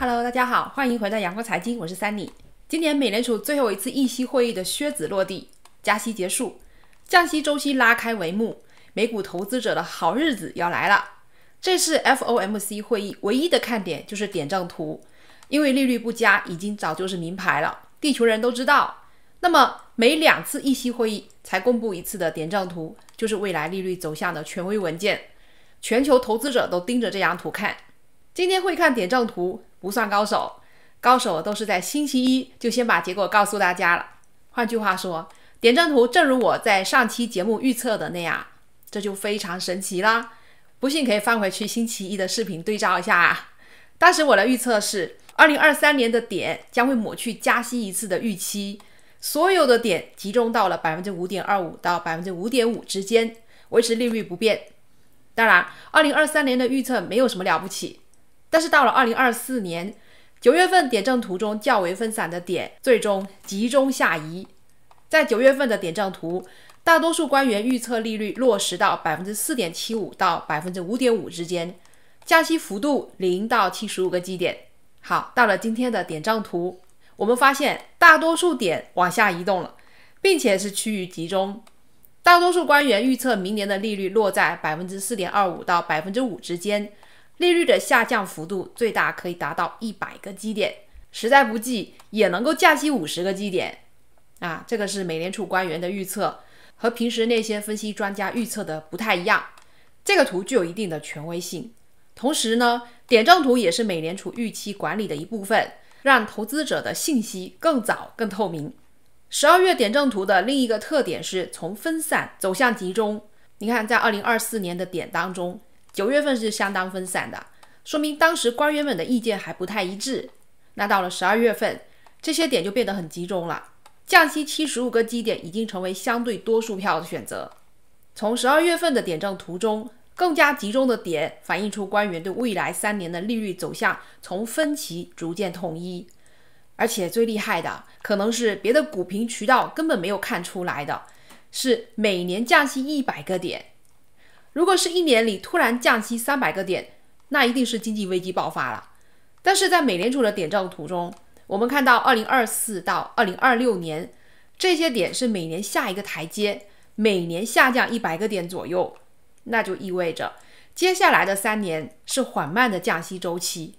Hello，大家好，欢迎回到阳光财经，我是三妮。今年美联储最后一次议息会议的靴子落地，加息结束，降息周期拉开帷幕，美股投资者的好日子要来了。这次 FOMC 会议唯一的看点就是点阵图，因为利率不加已经早就是名牌了，地球人都知道。那么每两次议息会议才公布一次的点阵图，就是未来利率走向的权威文件，全球投资者都盯着这张图看。今天会看点阵图。不算高手，高手都是在星期一就先把结果告诉大家了。换句话说，点阵图正如我在上期节目预测的那样，这就非常神奇啦。不信可以翻回去星期一的视频对照一下啊。当时我的预测是，二零二三年的点将会抹去加息一次的预期，所有的点集中到了百分之五点二五到百分之五点五之间，维持利率不变。当然，二零二三年的预测没有什么了不起。但是到了二零二四年九月份点阵图中较为分散的点，最终集中下移。在九月份的点阵图，大多数官员预测利率落实到百分之四点七五到百分之五点五之间，降息幅度零到七十五个基点。好，到了今天的点阵图，我们发现大多数点往下移动了，并且是趋于集中。大多数官员预测明年的利率落在百分之四点二五到百分之五之间。利率的下降幅度最大可以达到一百个基点，实在不济也能够降息五十个基点，啊，这个是美联储官员的预测，和平时那些分析专家预测的不太一样。这个图具有一定的权威性，同时呢，点阵图也是美联储预期管理的一部分，让投资者的信息更早、更透明。十二月点阵图的另一个特点是从分散走向集中，你看，在二零二四年的点当中。九月份是相当分散的，说明当时官员们的意见还不太一致。那到了十二月份，这些点就变得很集中了。降息七十五个基点已经成为相对多数票的选择。从十二月份的点阵图中，更加集中的点反映出官员对未来三年的利率走向从分歧逐渐统一。而且最厉害的，可能是别的股评渠道根本没有看出来的，是每年降息一百个点。如果是一年里突然降息三百个点，那一定是经济危机爆发了。但是在美联储的点阵图中，我们看到二零二四到二零二六年这些点是每年下一个台阶，每年下降一百个点左右，那就意味着接下来的三年是缓慢的降息周期。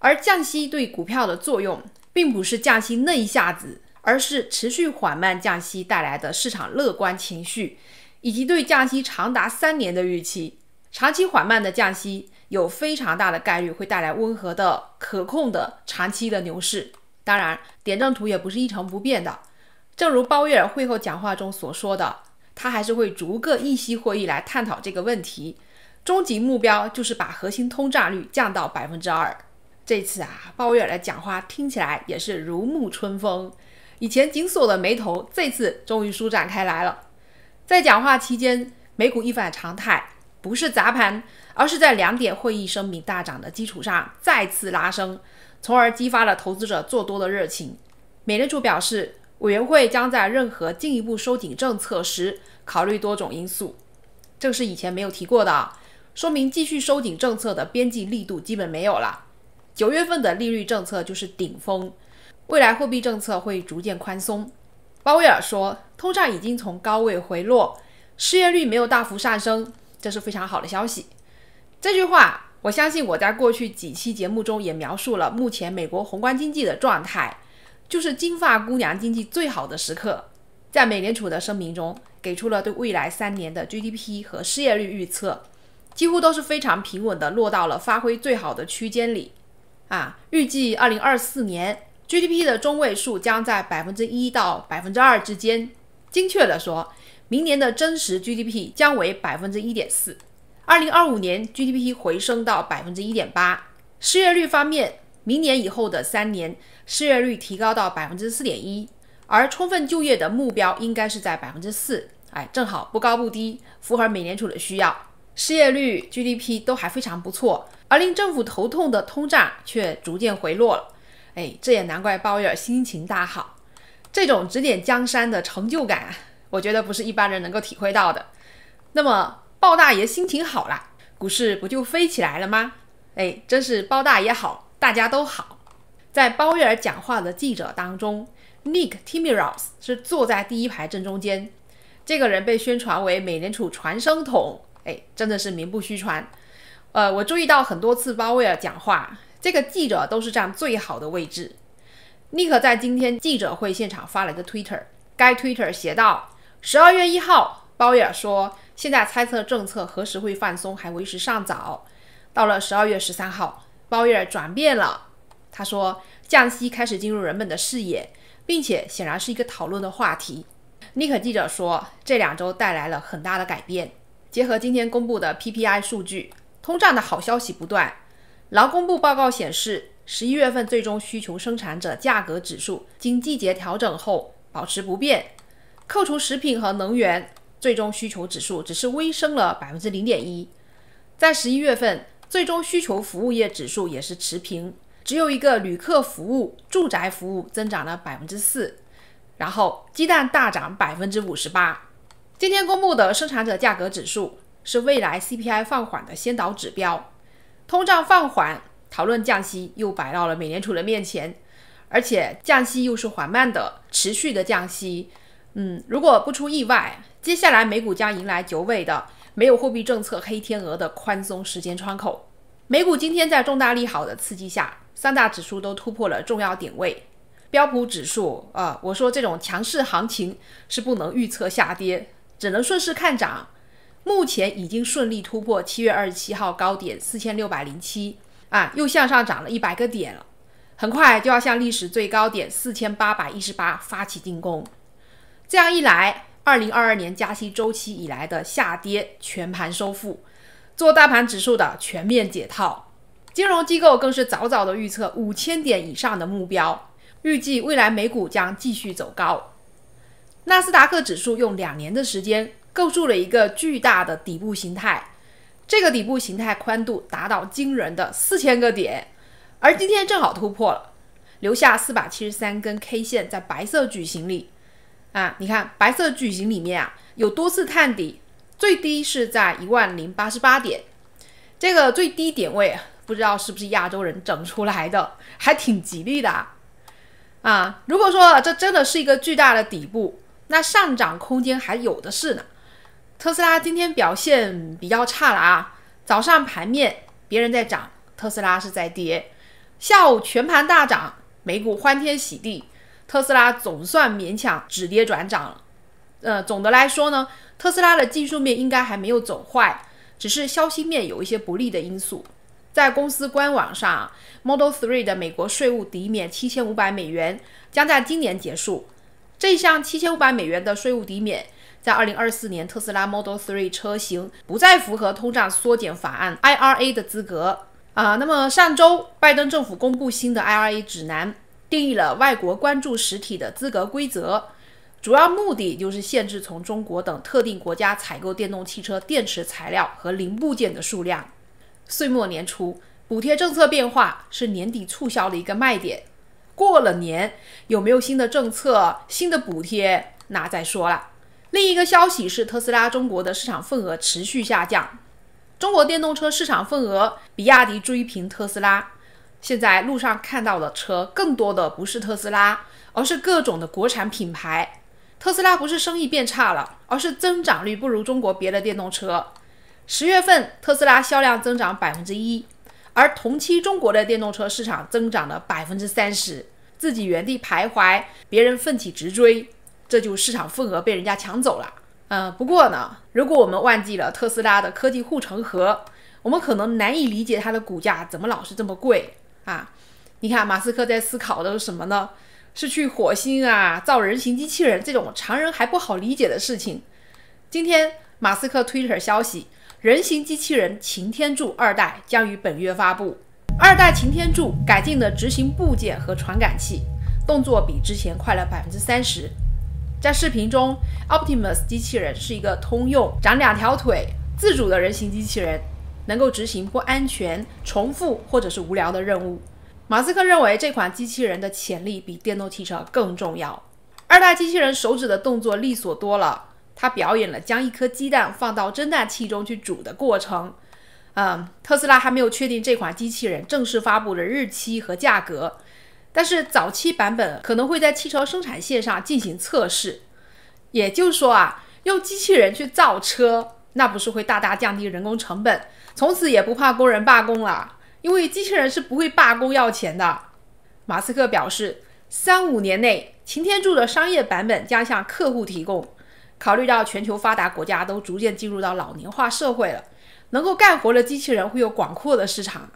而降息对股票的作用，并不是降息那一下子，而是持续缓慢降息带来的市场乐观情绪。以及对降息长达三年的预期，长期缓慢的降息有非常大的概率会带来温和的、可控的长期的牛市。当然，点阵图也不是一成不变的。正如鲍威尔会后讲话中所说的，他还是会逐个一息会议来探讨这个问题。终极目标就是把核心通胀率降到百分之二。这次啊，鲍威尔的讲话听起来也是如沐春风，以前紧锁的眉头这次终于舒展开来了。在讲话期间，美股一反常态，不是砸盘，而是在两点会议声明大涨的基础上再次拉升，从而激发了投资者做多的热情。美联储表示，委员会将在任何进一步收紧政策时考虑多种因素。这个是以前没有提过的，说明继续收紧政策的边际力度基本没有了。九月份的利率政策就是顶峰，未来货币政策会逐渐宽松。鲍威尔说，通胀已经从高位回落，失业率没有大幅上升，这是非常好的消息。这句话，我相信我在过去几期节目中也描述了目前美国宏观经济的状态，就是金发姑娘经济最好的时刻。在美联储的声明中，给出了对未来三年的 GDP 和失业率预测，几乎都是非常平稳的落到了发挥最好的区间里。啊，预计二零二四年。GDP 的中位数将在百分之一到百分之二之间。精确的说，明年的真实 GDP 将为百分之一点四。二零二五年 GDP 回升到百分之一点八。失业率方面，明年以后的三年，失业率提高到百分之四点一，而充分就业的目标应该是在百分之四。哎，正好不高不低，符合美联储的需要。失业率、GDP 都还非常不错，而令政府头痛的通胀却逐渐回落了。哎，这也难怪鲍威尔心情大好，这种指点江山的成就感，我觉得不是一般人能够体会到的。那么鲍大爷心情好了，股市不就飞起来了吗？哎，真是鲍大爷好，大家都好。在鲍威尔讲话的记者当中，Nick Timiras 是坐在第一排正中间，这个人被宣传为美联储传声筒，哎，真的是名不虚传。呃，我注意到很多次鲍威尔讲话。这个记者都是站最好的位置。尼克在今天记者会现场发一个 Twitter，该 Twitter 写道：“十二月一号，鲍威尔说现在猜测政策何时会放松还为时尚早。到了十二月十三号，鲍威尔转变了，他说降息开始进入人们的视野，并且显然是一个讨论的话题。”尼克记者说：“这两周带来了很大的改变，结合今天公布的 PPI 数据，通胀的好消息不断。”劳工部报告显示，十一月份最终需求生产者价格指数经季节调整后保持不变，扣除食品和能源，最终需求指数只是微升了百分之零点一。在十一月份，最终需求服务业指数也是持平，只有一个旅客服务、住宅服务增长了百分之四，然后鸡蛋大涨百分之五十八。今天公布的生产者价格指数是未来 CPI 放缓的先导指标。通胀放缓，讨论降息又摆到了美联储的面前，而且降息又是缓慢的、持续的降息。嗯，如果不出意外，接下来美股将迎来久违的没有货币政策黑天鹅的宽松时间窗口。美股今天在重大利好的刺激下，三大指数都突破了重要点位。标普指数，啊，我说这种强势行情是不能预测下跌，只能顺势看涨。目前已经顺利突破七月二十七号高点四千六百零七啊，又向上涨了一百个点了，很快就要向历史最高点四千八百一十八发起进攻。这样一来，二零二二年加息周期以来的下跌全盘收复，做大盘指数的全面解套。金融机构更是早早的预测五千点以上的目标，预计未来美股将继续走高。纳斯达克指数用两年的时间。构筑了一个巨大的底部形态，这个底部形态宽度达到惊人的四千个点，而今天正好突破了，留下四百七十三根 K 线在白色矩形里。啊，你看白色矩形里面啊，有多次探底，最低是在一万零八十八点，这个最低点位不知道是不是亚洲人整出来的，还挺吉利的。啊，如果说这真的是一个巨大的底部，那上涨空间还有的是呢。特斯拉今天表现比较差了啊！早上盘面别人在涨，特斯拉是在跌。下午全盘大涨，美股欢天喜地，特斯拉总算勉强止跌转涨了。呃，总的来说呢，特斯拉的技术面应该还没有走坏，只是消息面有一些不利的因素。在公司官网上，Model 3的美国税务抵免七千五百美元将在今年结束。这项七千五百美元的税务抵免。在二零二四年，特斯拉 Model Three 车型不再符合通胀缩减法案 IRA 的资格啊。那么上周，拜登政府公布新的 IRA 指南，定义了外国关注实体的资格规则，主要目的就是限制从中国等特定国家采购电动汽车电池材料和零部件的数量。岁末年初，补贴政策变化是年底促销的一个卖点。过了年，有没有新的政策、新的补贴，那再说了。另一个消息是，特斯拉中国的市场份额持续下降。中国电动车市场份额，比亚迪追平特斯拉。现在路上看到的车，更多的不是特斯拉，而是各种的国产品牌。特斯拉不是生意变差了，而是增长率不如中国别的电动车。十月份特斯拉销量增长百分之一，而同期中国的电动车市场增长了百分之三十。自己原地徘徊，别人奋起直追。这就市场份额被人家抢走了。嗯，不过呢，如果我们忘记了特斯拉的科技护城河，我们可能难以理解它的股价怎么老是这么贵啊。你看马斯克在思考的是什么呢？是去火星啊，造人形机器人这种常人还不好理解的事情。今天马斯克 Twitter 消息，人形机器人擎天柱二代将于本月发布。二代擎天柱改进的执行部件和传感器，动作比之前快了百分之三十。在视频中，Optimus 机器人是一个通用、长两条腿、自主的人形机器人，能够执行不安全、重复或者是无聊的任务。马斯克认为这款机器人的潜力比电动汽车更重要。二代机器人手指的动作利索多了，它表演了将一颗鸡蛋放到蒸蛋器中去煮的过程。嗯，特斯拉还没有确定这款机器人正式发布的日期和价格。但是早期版本可能会在汽车生产线上进行测试，也就是说啊，用机器人去造车，那不是会大大降低人工成本，从此也不怕工人罢工了，因为机器人是不会罢工要钱的。马斯克表示，三五年内，擎天柱的商业版本将向客户提供。考虑到全球发达国家都逐渐进入到老年化社会了，能够干活的机器人会有广阔的市场。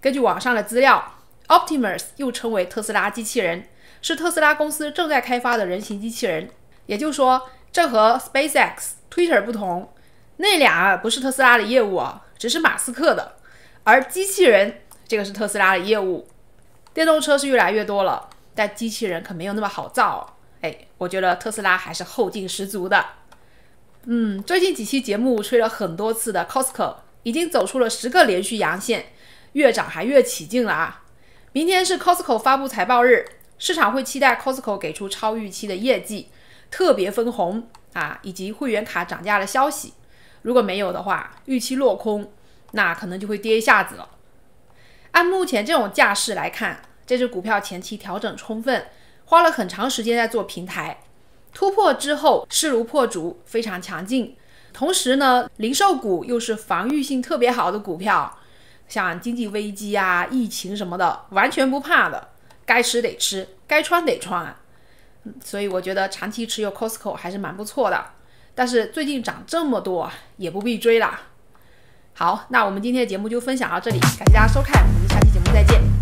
根据网上的资料。Optimus 又称为特斯拉机器人，是特斯拉公司正在开发的人形机器人。也就是说，这和 SpaceX、Twitter 不同，那俩不是特斯拉的业务啊，只是马斯克的。而机器人这个是特斯拉的业务。电动车是越来越多了，但机器人可没有那么好造。哎，我觉得特斯拉还是后劲十足的。嗯，最近几期节目吹了很多次的 Costco，已经走出了十个连续阳线，越涨还越起劲了啊！明天是 Costco 发布财报日，市场会期待 Costco 给出超预期的业绩、特别分红啊，以及会员卡涨价的消息。如果没有的话，预期落空，那可能就会跌一下子了。按目前这种架势来看，这只股票前期调整充分，花了很长时间在做平台突破之后势如破竹，非常强劲。同时呢，零售股又是防御性特别好的股票。像经济危机啊、疫情什么的，完全不怕的，该吃得吃，该穿得穿。所以我觉得长期持有 Costco 还是蛮不错的。但是最近涨这么多，也不必追了。好，那我们今天的节目就分享到这里，感谢大家收看，我们下期节目再见。